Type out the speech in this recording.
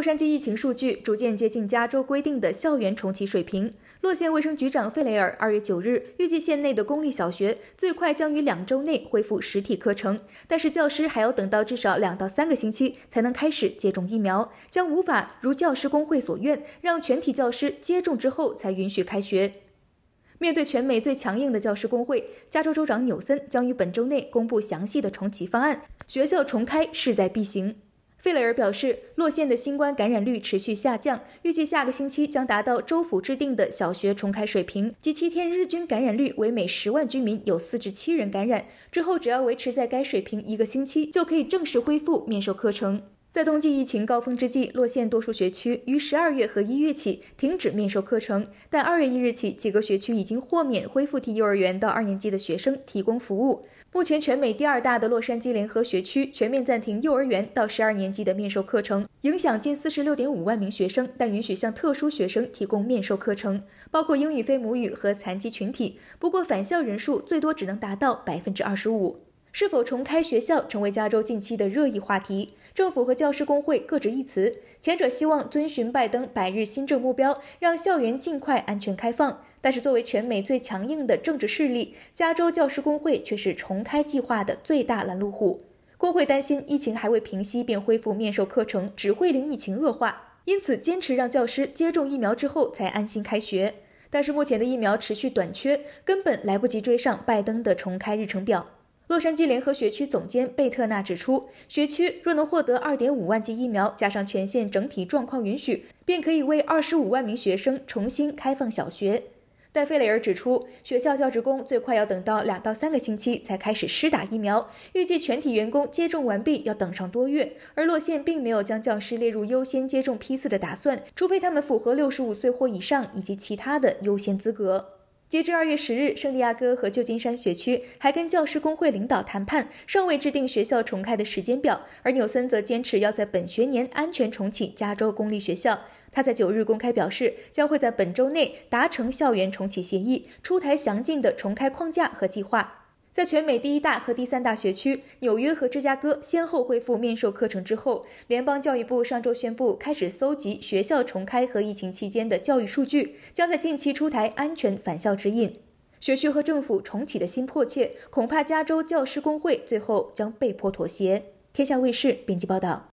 洛杉矶疫情数据逐渐接近加州规定的校园重启水平。洛县卫生局长费雷尔二月九日预计，县内的公立小学最快将于两周内恢复实体课程，但是教师还要等到至少两到三个星期才能开始接种疫苗，将无法如教师工会所愿，让全体教师接种之后才允许开学。面对全美最强硬的教师工会，加州州长纽森将于本周内公布详细的重启方案。学校重开势在必行。费雷尔表示，洛县的新冠感染率持续下降，预计下个星期将达到州府制定的小学重开水平，即七天日均感染率为每十万居民有四至七人感染。之后只要维持在该水平一个星期，就可以正式恢复面授课程。在冬季疫情高峰之际，洛县多数学区于十二月和一月起停止面授课程，但二月一日起，几个学区已经豁免，恢复替幼儿园到二年级的学生提供服务。目前，全美第二大的洛杉矶联合学区全面暂停幼儿园到十二年级的面授课程，影响近四十六点五万名学生，但允许向特殊学生提供面授课程，包括英语非母语和残疾群体。不过，返校人数最多只能达到百分之二十五。是否重开学校成为加州近期的热议话题。政府和教师工会各执一词，前者希望遵循拜登百日新政目标，让校园尽快安全开放；但是作为全美最强硬的政治势力，加州教师工会却是重开计划的最大拦路虎。工会担心疫情还未平息便恢复面授课程，只会令疫情恶化，因此坚持让教师接种疫苗之后才安心开学。但是目前的疫苗持续短缺，根本来不及追上拜登的重开日程表。洛杉矶联合学区总监贝特纳指出，学区若能获得2.5万剂疫苗，加上全县整体状况允许，便可以为25万名学生重新开放小学。但费雷尔指出，学校教职工最快要等到两到三个星期才开始施打疫苗，预计全体员工接种完毕要等上多月。而洛县并没有将教师列入优先接种批次的打算，除非他们符合65岁或以上以及其他的优先资格。截至二月十日，圣地亚哥和旧金山学区还跟教师工会领导谈判，尚未制定学校重开的时间表。而纽森则坚持要在本学年安全重启加州公立学校。他在九日公开表示，将会在本周内达成校园重启协议，出台详尽的重开框架和计划。在全美第一大和第三大学区纽约和芝加哥先后恢复面授课程之后，联邦教育部上周宣布开始搜集学校重开和疫情期间的教育数据，将在近期出台安全返校指引。学区和政府重启的新迫切，恐怕加州教师工会最后将被迫妥协。天下卫视编辑报道。